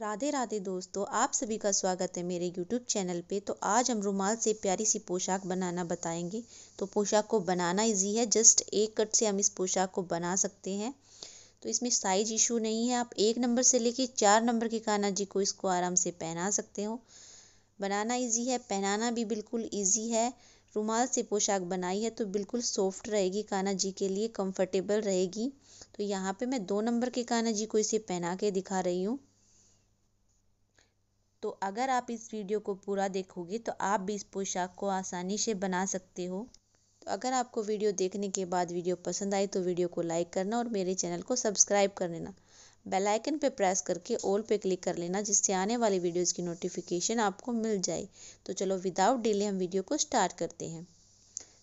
राधे राधे दोस्तों आप सभी का स्वागत है मेरे YouTube चैनल पे तो आज हम रुमाल से प्यारी सी पोशाक बनाना बताएंगे तो पोशाक को बनाना इजी है जस्ट एक कट से हम इस पोशाक को बना सकते हैं तो इसमें साइज इशू नहीं है आप एक नंबर से लेके चार नंबर के काना जी को इसको आराम से पहना सकते हो बनाना ईजी है पहनाना भी बिल्कुल ईजी है रुमाल से पोशाक बनाई है तो बिल्कुल सॉफ्ट रहेगी काना जी के लिए कम्फर्टेबल रहेगी तो यहाँ पे मैं दो नंबर के काना जी को इसे पहना के दिखा रही हूँ तो अगर आप इस वीडियो को पूरा देखोगे तो आप भी इस पोशाक को आसानी से बना सकते हो तो अगर आपको वीडियो देखने के बाद वीडियो पसंद आई तो वीडियो को लाइक करना और मेरे चैनल को सब्सक्राइब कर लेना बेल आइकन प्रेस करके ऑल पे क्लिक कर लेना जिससे आने वाली वीडियोस की नोटिफिकेशन आपको मिल जाए तो चलो विदाउट डिले हम वीडियो को स्टार्ट करते हैं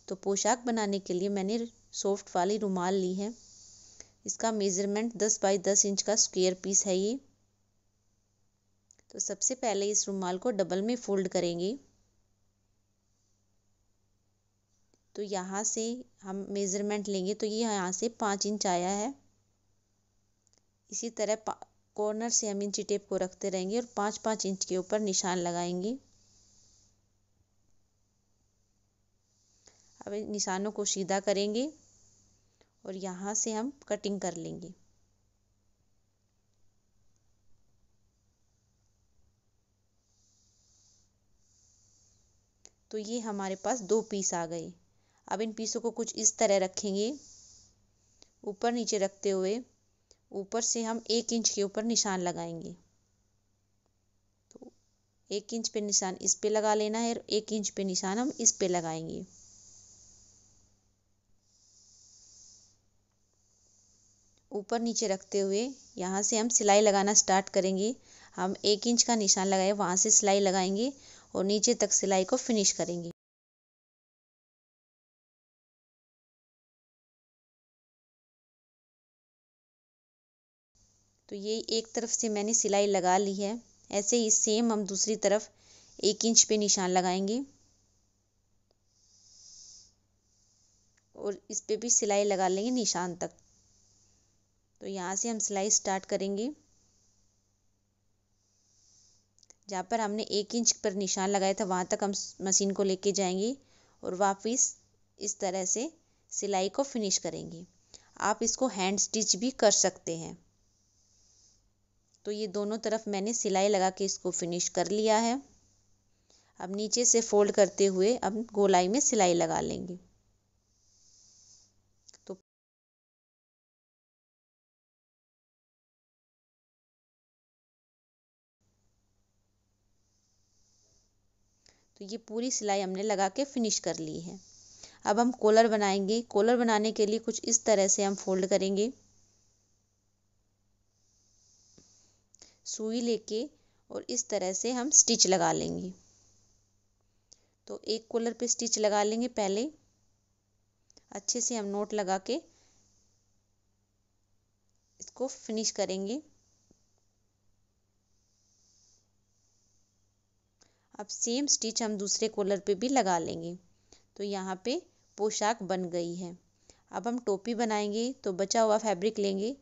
तो पोशाक बनाने के लिए मैंने सॉफ्ट वाली रुमाल ली है इसका मेज़रमेंट दस बाई दस इंच का स्क्वेयर पीस है ये तो सबसे पहले इस रुमाल को डबल में फोल्ड करेंगे तो यहाँ से हम मेज़रमेंट लेंगे तो ये यहाँ से पाँच इंच आया है इसी तरह कॉर्नर से हम इंची टेप को रखते रहेंगे और पाँच पाँच इंच के ऊपर निशान लगाएंगे अब निशानों को सीधा करेंगे और यहाँ से हम कटिंग कर लेंगे तो ये हमारे पास दो पीस आ गए अब इन पीसों को कुछ इस तरह रखेंगे ऊपर नीचे रखते हुए ऊपर से हम एक इंच के ऊपर निशान लगाएंगे तो एक इंच पे निशान इस पे लगा लेना है और एक इंच पे निशान हम इस पे लगाएंगे ऊपर नीचे रखते हुए यहाँ से हम सिलाई लगाना स्टार्ट करेंगे हम एक इंच का निशान लगाए वहाँ से सिलाई लगाएंगे और नीचे तक सिलाई को फिनिश करेंगे तो ये एक तरफ से मैंने सिलाई लगा ली है ऐसे ही सेम हम दूसरी तरफ एक इंच पे निशान लगाएंगे और इस पे भी सिलाई लगा लेंगे निशान तक तो यहाँ से हम सिलाई स्टार्ट करेंगे जहाँ पर हमने एक इंच पर निशान लगाया था वहाँ तक हम मशीन को लेके जाएंगे और वापस इस तरह से सिलाई को फिनिश करेंगे आप इसको हैंड स्टिच भी कर सकते हैं तो ये दोनों तरफ मैंने सिलाई लगा के इसको फिनिश कर लिया है अब नीचे से फोल्ड करते हुए अब गोलाई में सिलाई लगा लेंगे तो ये पूरी सिलाई हमने लगा के फिनिश कर ली है अब हम कॉलर बनाएंगे कॉलर बनाने के लिए कुछ इस तरह से हम फोल्ड करेंगे सुई लेके और इस तरह से हम स्टिच लगा लेंगे तो एक कॉलर पे स्टिच लगा लेंगे पहले अच्छे से हम नोट लगा के इसको फिनिश करेंगे सेम स्टिच हम दूसरे कॉलर पे भी लगा लेंगे तो यहाँ पे पोशाक बन गई है अब हम टोपी बनाएंगे तो बचा हुआ फैब्रिक लेंगे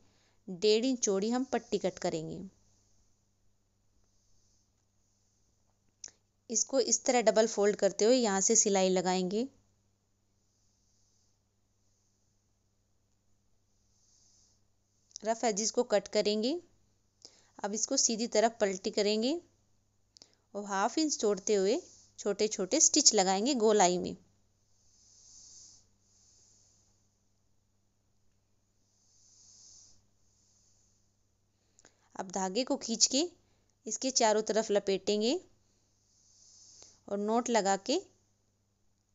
डेढ़ इंच चौड़ी हम पट्टी कट करेंगे इसको इस तरह डबल फोल्ड करते हुए यहाँ से सिलाई लगाएंगे रफ एजिस को कट करेंगे अब इसको सीधी तरफ पलटी करेंगे और हाफ इंच तोड़ते हुए छोटे छोटे स्टिच लगाएंगे गोलाई में अब धागे को खींच के इसके चारों तरफ लपेटेंगे और नोट लगा के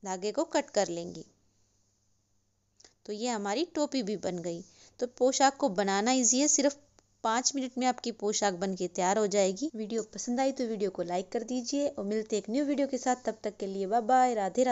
धागे को कट कर लेंगे तो ये हमारी टोपी भी बन गई तो पोशाक को बनाना इजी है सिर्फ पाँच मिनट में आपकी पोशाक बन के तैयार हो जाएगी वीडियो पसंद आई तो वीडियो को लाइक कर दीजिए और मिलते एक न्यू वीडियो के साथ तब तक के लिए बाय राधे राधे